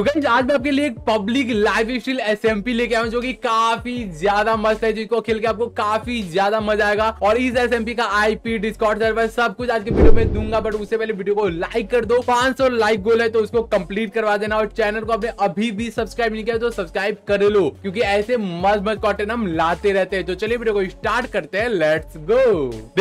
तो गाइज आज मैं आपके लिए एक public lifesteal S M P लेके आया जो कि काफी ज्यादा मस्त है जिसको खेल के आपको काफी ज्यादा मजा आएगा और इस एस एम पी का आईपी डिस्कॉर्ड सर्वर सब कुछ आज के वीडियो में दूंगा बट उससे पहले वीडियो को लाइक कर दो 500 लाइक गोल है तो उसको कंप्लीट करवा देना और चैनल को आपने अभी भी सब्सक्राइब नहीं किया तो सब्सक्राइब कर लो क्यूँकी ऐसे मस्त मस्त कॉन्टेंट हम लाते रहते हैं तो चलिए वीडियो को स्टार्ट करते हैं लेट्स गो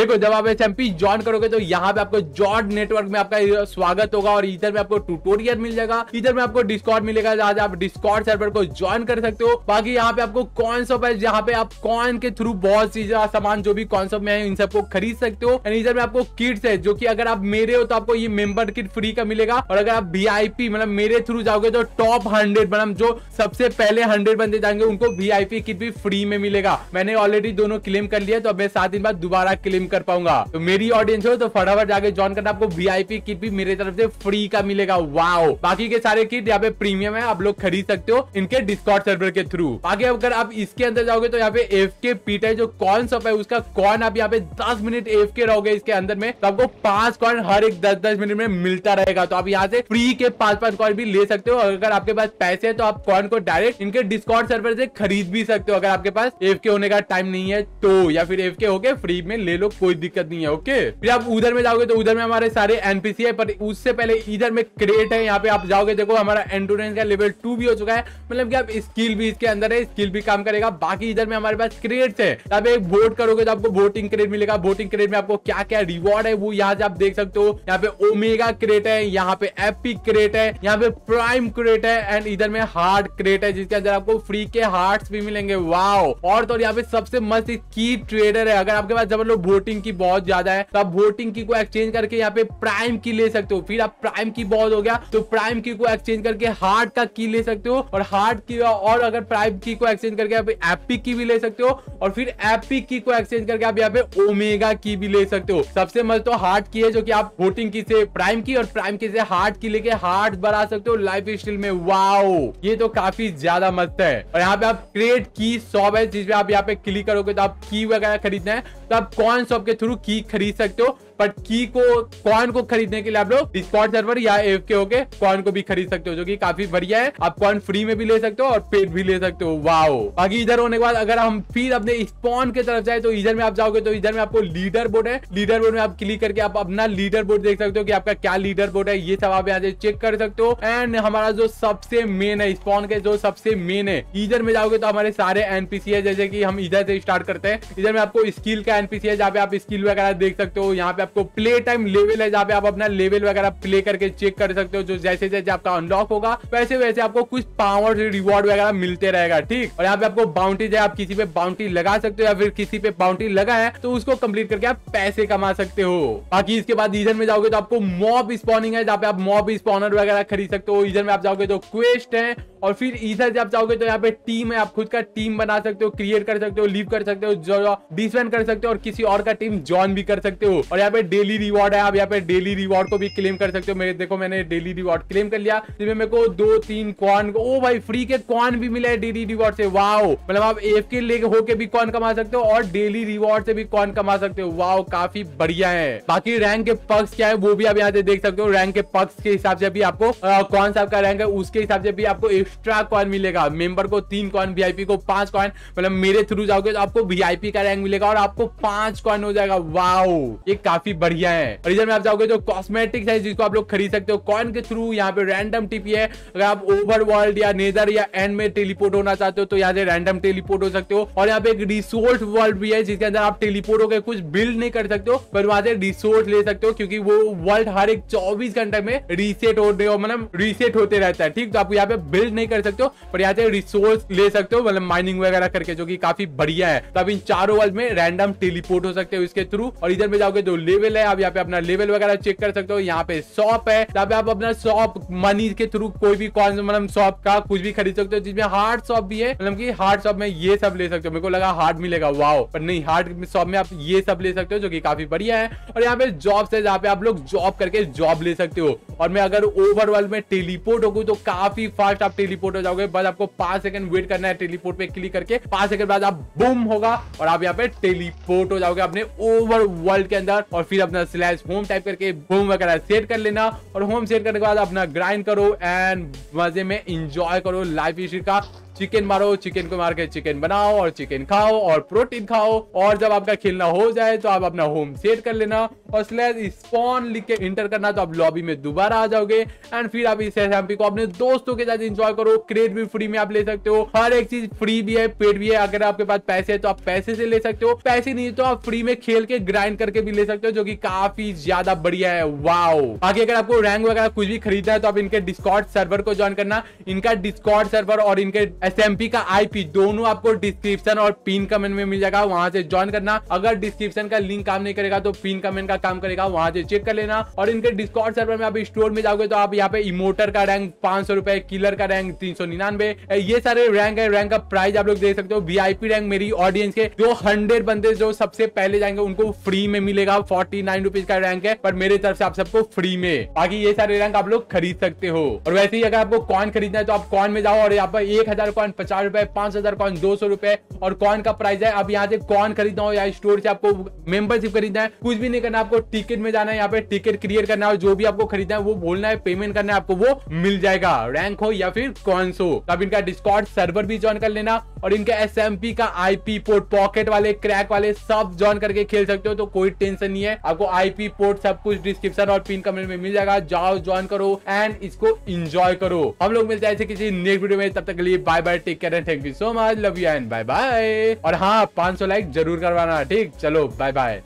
देखो जब आप एस ज्वाइन करोगे तो यहाँ पे आपको जॉर्ड नेटवर्क में आपका स्वागत होगा और इधर में आपको ट्यूटोरियल मिल जाएगा इधर में आपको डिस्कॉर्ड डिस्कॉर्ड मिलेगा आज आप डिस्कॉर्ड सर्वर को ज्वाइन कर सकते हो बाकी यहाँ पे आपको कॉइन शॉप है जहाँ पे आप कॉइन के थ्रू बहुत चीज सामान जो भी कॉइन शॉप में है इन सबको खरीद सकते हो एंड इधर में आपको किट्स है जो की अगर आप मेरे हो तो आपको ये मेंबर किट फ्री का मिलेगा और अगर आप वी मतलब मेरे थ्रू जाओगे तो टॉप हंड्रेड मतलब जो सबसे पहले हंड्रेड बंदे जाएंगे उनको वी किट भी फ्री में मिलेगा मैंने ऑलरेडी दोनों क्लेम कर लिया तो अब मैं सात दिन बाद दोबारा क्लेम कर पाऊंगा तो मेरी ऑडियंस हो तो फटाफट जाके ज्वाइन करना आपको वीआईपी किट भी मेरे तरफ से फ्री का मिलेगा वाओ बाकी के सारे किट यहाँ पे प्रीमियम है आप लोग खरीद सकते हो इनके डिस्कॉर्ड सर्वर के थ्रू आगे अगर आप इसके अंदर जाओगे तो यहाँ पे एफ के पीट है जो कॉन सब है उसका कॉन आप यहाँ पे दस मिनट एफ के रहोगे इसके अंदर में तो आपको पांच कॉइन हर एक दस दस मिनट में मिलता रहेगा तो आप यहाँ से फ्री के पांच पांच कॉइन भी ले सकते हो अगर आपके पास पैसे है तो आप कॉइन को डायरेक्ट इनके डिस्कॉर्ड सर्वर से खरीद भी सकते हो अगर आपके पास एफ के होने का टाइम नहीं है तो या फिर एफ के होके फ्री में ले लो कोई दिक्कत नहीं है ओके फिर आप उधर में जाओगे तो उधर में हमारे सारे एनपीसी है पर उससे पहले इधर में क्रेट है यहाँ पे आप जाओगे देखो हमारा एंडोरेंस का लेवल टू भी हो चुका है मतलब कि आप स्किल भी इसके अंदर है स्किल भी काम करेगा बाकी इधर में हमारे पास क्रेड है तो आप एक वोट करोगे तो आपको वोटिंग क्रेड मिलेगा वोटिंग क्रेड में आपको क्या क्या रिवॉर्ड है वो यहाँ से आप देख सकते हो यहाँ पे ओमेगा क्रेट है यहाँ पे एपिक क्रेट है यहाँ पे प्राइम क्रेट है एंड इधर में हार्ड क्रेट है जिसके अंदर आपको फ्री के हार्ट भी मिलेंगे वाओ और तो यहाँ पे सबसे मस्त की ट्रेडर है अगर आपके पास जब लोग वोटिंग की बहुत ज्यादा है तो आप वोटिंग की को एक्सचेंज करके यहाँ पे प्राइम की ले सकते हो फिर आप प्राइम की बहुत हो गया तो प्राइम की को एक्सचेंज करके हार्ड का की ले सकते हो और हार्ड की और अगर प्राइम की को एक्सचेंज करके आप एपी की भी ले सकते हो और फिर एपी की को एक्सचेंज करके आप यहाँ पे ओमेगा की भी ले सकते हो सबसे मस्त तो हार्ड की है जो कि आप वोटिंग की से प्राइम की और प्राइम की से हार्ड की लेके हार्ड बढ़ा सकते हो लाइफ स्टाइल में वाओ ये तो काफी ज्यादा मस्त है और यहाँ पे आप क्रिएट की शॉप है जिसमें आप यहाँ पे क्लिक करोगे तो आप की वगैरह खरीदना है तो आप कॉइन शॉप के थ्रू की खरीद सकते हो बट की को कॉइन को खरीदने के लिए आप लोग डिस्कॉर्ड सर्वर या एफ के होके कॉइन को भी खरीद सकते हो जो की काफी बढ़िया है आप कॉइन फ्री में भी ले सकते हो और पेड भी ले सकते हो वाओ बाकी इधर होने के बाद अगर हम फिर अपने स्पॉन के तरफ जाए तो इधर में आप जाओगे तो इधर में आपको लीडर बोर्ड है लीडर बोर्ड में आप क्लिक करके आप अपना लीडर बोर्ड देख सकते हो कि आपका क्या लीडर बोर्ड है ये सब आप यहाँ से चेक कर सकते हो एंड हमारा जो सबसे मेन है स्पॉन के जो सबसे मेन है इधर में जाओगे तो हमारे सारे एनपीसी है जैसे कि हम इधर से स्टार्ट करते हैं इधर में आपको स्किल का एनपीसी है जहाँ पे आप स्किल वगैरह देख सकते हो यहाँ पे आपको प्ले टाइम लेवल है जहाँ पे आप अपना लेवल वगैरह प्ले करके चेक कर सकते हो जो जैसे जैसे आपका अनलॉक होगा वैसे वैसे आपको कुछ पावर रिवॉर्ड वगैरह मिलते रहेगा ठीक और यहाँ पे आपको बाउंड्रीज है आप किसी पे बाउंड्री लगा सकते हो या फिर किसी पे बाउंड्री लगा है तो उसको कंप्लीट करके आप पैसे कमा सकते हो बाकी इसके बाद ईजन में जाओगे तो आपको मॉब स्पॉनिंग है जहाँ पे आप मॉब स्पॉनर वगैरह खरीद सकते हो ईजन में आप जाओगे तो क्वेस्ट है और फिर इधर जब जाओगे तो यहाँ पे टीम है आप खुद का टीम बना सकते हो क्रिएट कर सकते हो लीव कर सकते हो जो डिसबैंड कर सकते हो और किसी और का टीम ज्वाइन भी कर सकते हो और यहाँ पे डेली रिवॉर्ड है आप यहाँ पे डेली रिवॉर्ड को भी क्लेम कर सकते हो मेरे देखो मैंने डेली रिवॉर्ड क्लेम कर लिया जिसमें मेरे को दो तीन कॉन ओ भाई फ्री के कॉन भी मिला है डेली रिवॉर्ड से वाह मतलब आप एफ के लेके होके भी कॉन कमा सकते हो और डेली रिवॉर्ड से भी कॉन कमा सकते हो वाह काफी बढ़िया है बाकी रैंक के पक्ष क्या है वो भी आप यहाँ से देख सकते हो रैंक के पक्ष के हिसाब से भी आपको कौन सा आपका रैंक है उसके हिसाब से भी आपको एफ एक्स्ट्रा कॉइन मिलेगा मेंबर को तीन कॉइन वीआईपी को पांच कॉइन मतलब मेरे थ्रू जाओगे तो आपको वीआईपी का रैंक मिलेगा और आपको पांच कॉइन हो जाएगा वाओ ये काफी बढ़िया है और इधर में आप जाओगे तो कॉस्मेटिक्स है जिसको आप लोग खरीद सकते हो कॉइन के थ्रू यहाँ पे रैंडम टीपी है अगर आप ओवर वर्ल्ड या नेदर या एंड में टेलीपोर्ट होना चाहते हो तो यहाँ से रैंडम टेलीपोर्ट हो सकते हो और यहाँ पे एक रिसोर्स वर्ल्ड भी है जिसके अंदर आप टेलीपोर्ट होकर कुछ बिल्ड नहीं कर सकते हो पर वहां से रिसोर्स ले सकते हो क्योंकि वो वर्ल्ड हर एक चौबीस घंटे में रिसेट होते हो मतलब रिसेट होते रहता है ठीक तो आप यहाँ पे बिल्ड नहीं कर सकते हो पर यहाँ से रिसोर्स ले सकते हो मतलब माइनिंग वगैरह करके जो की काफी बढ़िया है तो आप इन चारों वर्ल्ड में रैंडम टेलीपोर्ट हो सकते हो इसके थ्रू और इधर में जाओगे जो तो लेवल है आप यहाँ पे अपना लेवल वगैरह चेक कर सकते हो यहाँ पे शॉप है यहाँ तो पे आप अपना शॉप मनी के थ्रू कोई भी कौन मतलब शॉप का कुछ भी खरीद सकते हो जिसमें हार्ड शॉप भी है मतलब की हार्ड शॉप में ये सब ले सकते हो मेरे को लगा हार्ड मिलेगा वाओ पर नहीं हार्ड शॉप में आप ये सब ले सकते हो जो की काफी बढ़िया है और यहाँ पे जॉब है जहाँ पे आप लोग जॉब करके जॉब ले सकते हो और मैं अगर ओवरऑल में टेलीपोर्ट हो तो काफी फास्ट आप टेलीपोर्ट हो जाओगे बस आपको पांच सेकंड वेट करना है टेलीपोर्ट पे क्लिक करके पांच सेकंड बाद आप बूम होगा और आप यहाँ पे टेलीपोर्ट हो जाओगे अपने ओवर वर्ल्ड के अंदर और फिर अपना स्लैश होम टाइप करके बूम वगैरह सेट कर लेना और होम सेट करने के बाद अपना ग्राइंड करो एंड मजे में इंजॉय करो लाइफ का चिकन मारो चिकन को मार के चिकन बनाओ और चिकन खाओ और प्रोटीन खाओ और जब आपका खेलना हो जाए तो आप अपना होम सेट कर लेना और स्लैश स्पॉन लिख के इंटर करना तो आप लॉबी में दोबारा आ जाओगे एंड फिर आप इस को अपने दोस्तों के साथ इंजॉय करो क्रेड भी फ्री में आप ले सकते हो हर एक चीज फ्री भी है पेड भी है अगर आपके पास पैसे है तो आप पैसे से ले सकते हो पैसे नहीं तो आप फ्री में खेल के ग्राइंड करके भी ले सकते हो जो की काफी ज्यादा बढ़िया है वाओ आगे अगर आपको रैंक वगैरह कुछ भी खरीदना है तो आप इनके डिस्कॉर्ड सर्वर को ज्वाइन करना इनका डिस्कॉट सर्वर और इनके एसएमपी का आईपी दोनों आपको डिस्क्रिप्शन और पिन कमेंट में मिल जाएगा वहां से ज्वाइन करना अगर डिस्क्रिप्शन का लिंक काम नहीं करेगा तो पिन कमेंट का काम करेगा वहां से चेक कर लेना और इनके डिस्काउंट सर्वर में आप स्टोर में जाओगे तो आप यहाँ पे इमोटर का रैंक पांच सौ रुपए किलर का रैंक तीन सौ निन्यानवे ये सारे रैंक है रैंक का प्राइस आप लोग देख सकते हो वीआईपी रैंक मेरी ऑडियंस के जो हंड्रेड बंदे जो सबसे पहले जाएंगे उनको फ्री में मिलेगा फोर्टी नाइन रुपीज का रैंक है पर मेरे तरफ से आप सबको फ्री में बाकी ये सारे रैंक आप लोग खरीद सकते हो और वैसे ही अगर आपको कॉइन खरीदना है तो आप कॉइन में जाओ और यहाँ पर एक हजार कॉइन पचास रुपए पांच हजार कॉइन दो सौ रुपए और कॉइन का प्राइस है अब यहाँ से कॉइन खरीदना हो या स्टोर से आपको मेंबरशिप खरीदना है कुछ भी नहीं करना आपको टिकट में जाना है यहाँ पे टिकट क्लियर करना है जो भी आपको खरीदना है वो बोलना है पेमेंट करना है आपको वो मिल जाएगा रैंक हो या फिर कॉइन्स हो अब तो इनका डिस्कॉर्ड सर्वर भी ज्वाइन कर लेना और इनका एस का आईपी पोर्ट पॉकेट वाले क्रैक वाले सब ज्वाइन करके खेल सकते हो तो कोई टेंशन नहीं है आपको आईपी पोर्ट सब कुछ डिस्क्रिप्शन और पिन कमेंट में मिल जाएगा जाओ ज्वाइन करो एंड इसको इंजॉय करो हम लोग मिलते हैं किसी नेक्स्ट वीडियो में तब तक के लिए bye bye take care and thank you so much love you and bye bye और हाँ सौ लाइक जरूर करवाना ठीक चलो बाय बाय